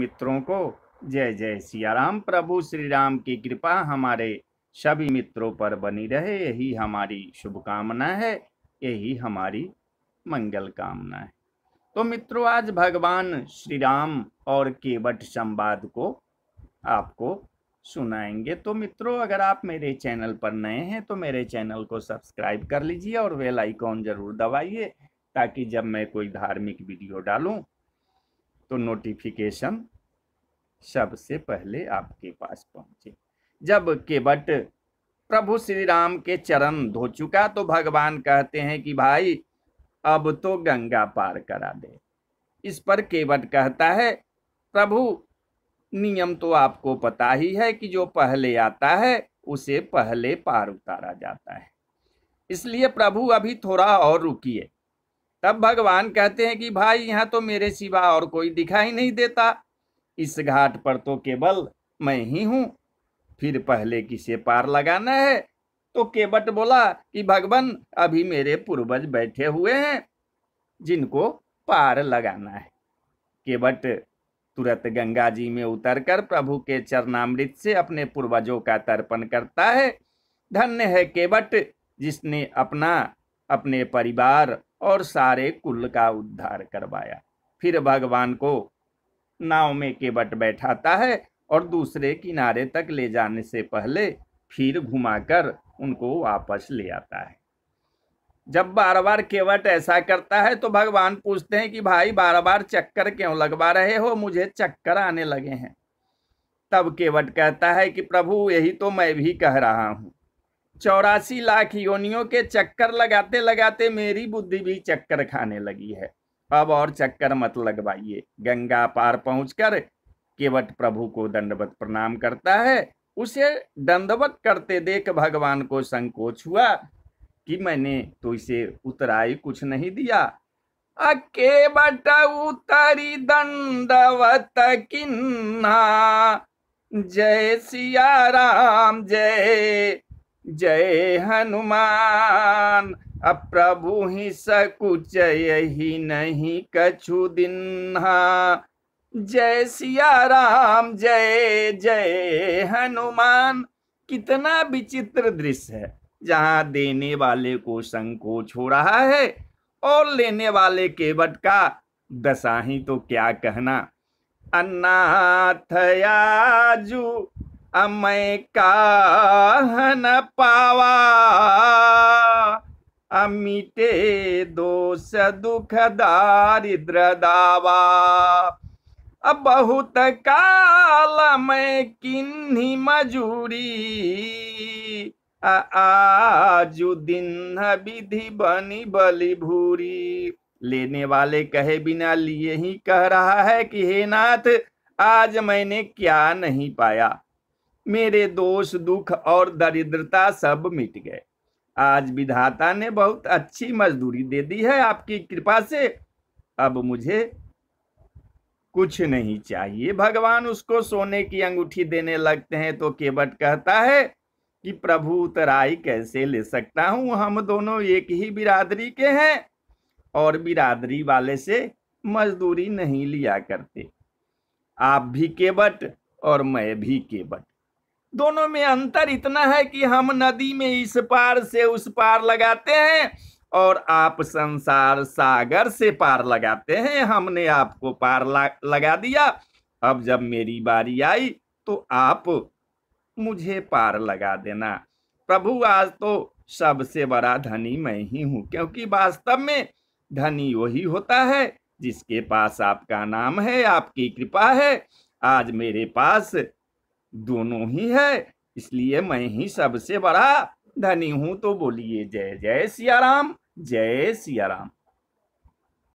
मित्रों को जय जय सियाराम प्रभु श्री राम की कृपा हमारे सभी मित्रों पर बनी रहे यही हमारी शुभकामना है यही हमारी मंगल कामना है तो मित्रों आज भगवान श्री राम और केवट संवाद को आपको सुनाएंगे तो मित्रों अगर आप मेरे चैनल पर नए हैं तो मेरे चैनल को सब्सक्राइब कर लीजिए और वेल आइकॉन जरूर दबाइए ताकि जब मैं कोई धार्मिक वीडियो डालूं तो नोटिफिकेशन सबसे पहले आपके पास पहुंचे जब केवट प्रभु श्री राम के चरण धो चुका तो भगवान कहते हैं कि भाई अब तो गंगा पार करा दे इस पर केवट कहता है प्रभु नियम तो आपको पता ही है कि जो पहले आता है उसे पहले पार उतारा जाता है इसलिए प्रभु अभी थोड़ा और रुकिए तब भगवान कहते हैं कि भाई यहाँ तो मेरे सिवा और कोई दिखाई नहीं देता इस घाट पर तो केवल मैं ही हूँ फिर पहले किसे पार लगाना है तो केवट बोला कि भगवान अभी मेरे पूर्वज बैठे हुए हैं जिनको पार लगाना है केवट तुरंत गंगा जी में उतरकर प्रभु के चरणामृत से अपने पूर्वजों का तर्पण करता है धन्य है केवट जिसने अपना अपने परिवार और सारे कुल का उद्धार करवाया फिर भगवान को नाव में केवट बैठाता है और दूसरे किनारे तक ले जाने से पहले फिर घुमाकर उनको वापस ले आता है जब बार बार केवट ऐसा करता है तो भगवान पूछते हैं कि भाई बार बार चक्कर क्यों लगवा रहे हो मुझे चक्कर आने लगे हैं तब केवट कहता है कि प्रभु यही तो मैं भी कह रहा हूँ चौरासी लाख योनियों के चक्कर लगाते लगाते मेरी बुद्धि भी चक्कर खाने लगी है अब और चक्कर मत लगवाइए गंगा पार पहुंचकर केवट प्रभु को दंडवत प्रणाम करता है उसे दंडवत करते देख भगवान को संकोच हुआ कि मैंने तो इसे उतराई कुछ नहीं दिया अकेबट उतरी दंडवत किन्ना जय सिया राम जय जय हनुमान अब प्रभु ही सकुच यही नहीं कछु दिन्हा जय सिया राम जय जय हनुमान कितना विचित्र दृश्य है जहाँ देने वाले को संकोच हो रहा है और लेने वाले के बट का दशाही तो क्या कहना अन्नाथयाजू अमय का न पावा अमिते दोष दुख दारिद्र दावा अब बहुत काल में किन्नी मजूरी आजु दिन विधि बनी बलि भूरी लेने वाले कहे बिना लिए ही कह रहा है कि हे नाथ आज मैंने क्या नहीं पाया मेरे दोष दुख और दरिद्रता सब मिट गए आज विधाता ने बहुत अच्छी मजदूरी दे दी है आपकी कृपा से अब मुझे कुछ नहीं चाहिए भगवान उसको सोने की अंगूठी देने लगते हैं तो केवट कहता है कि प्रभु उतराई कैसे ले सकता हूँ हम दोनों एक ही बिरादरी के हैं और बिरादरी वाले से मजदूरी नहीं लिया करते आप भी केवट और मैं भी केवट दोनों में अंतर इतना है कि हम नदी में इस पार से उस पार लगाते हैं और आप संसार सागर से पार लगाते हैं हमने आपको पार लगा दिया अब जब मेरी बारी आई तो आप मुझे पार लगा देना प्रभु आज तो सबसे बड़ा धनी मैं ही हूँ क्योंकि वास्तव में धनी वही होता है जिसके पास आपका नाम है आपकी कृपा है आज मेरे पास दोनों ही है इसलिए मैं ही सबसे बड़ा धनी हूं तो बोलिए जय जय सियाराम जय सियाराम